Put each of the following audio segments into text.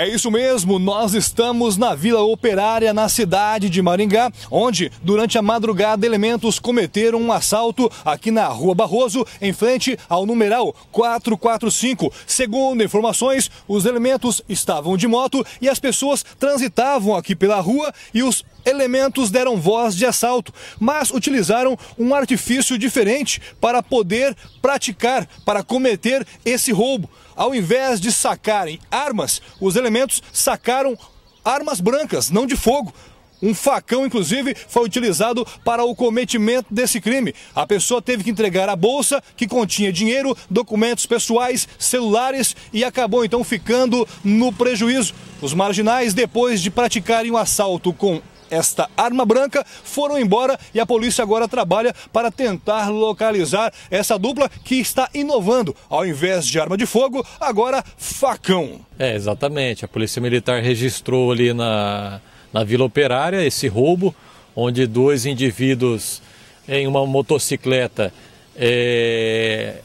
É isso mesmo, nós estamos na Vila Operária, na cidade de Maringá, onde, durante a madrugada, elementos cometeram um assalto aqui na Rua Barroso, em frente ao numeral 445. Segundo informações, os elementos estavam de moto e as pessoas transitavam aqui pela rua e os elementos deram voz de assalto, mas utilizaram um artifício diferente para poder praticar, para cometer esse roubo. Ao invés de sacarem armas, os elementos sacaram armas brancas, não de fogo. Um facão, inclusive, foi utilizado para o cometimento desse crime. A pessoa teve que entregar a bolsa, que continha dinheiro, documentos pessoais, celulares e acabou então ficando no prejuízo. Os marginais, depois de praticarem o um assalto com esta arma branca, foram embora e a polícia agora trabalha para tentar localizar essa dupla que está inovando. Ao invés de arma de fogo, agora facão. É, exatamente. A Polícia Militar registrou ali na, na Vila Operária esse roubo, onde dois indivíduos em uma motocicleta é,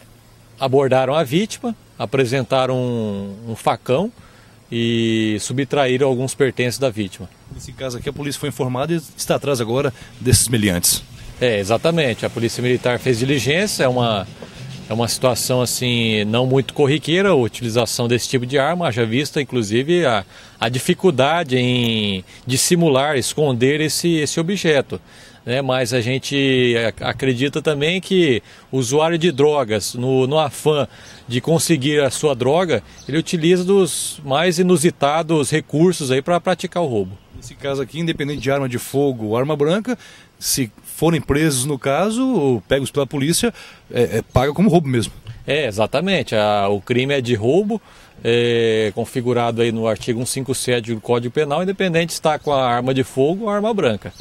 abordaram a vítima, apresentaram um, um facão e subtraíram alguns pertences da vítima. Nesse caso aqui, a polícia foi informada e está atrás agora desses meliantes. É, exatamente. A Polícia Militar fez diligência, é uma, é uma situação assim não muito corriqueira a utilização desse tipo de arma, haja vista inclusive a, a dificuldade em dissimular, esconder esse, esse objeto né? mas a gente acredita também que o usuário de drogas, no, no afã de conseguir a sua droga, ele utiliza dos mais inusitados recursos aí para praticar o roubo. Nesse caso aqui, independente de arma de fogo ou arma branca, se forem presos no caso, ou pegos pela polícia, é, é, paga como roubo mesmo. É, exatamente. A, o crime é de roubo, é, configurado aí no artigo 157 do Código Penal, independente estar tá com a arma de fogo ou arma branca.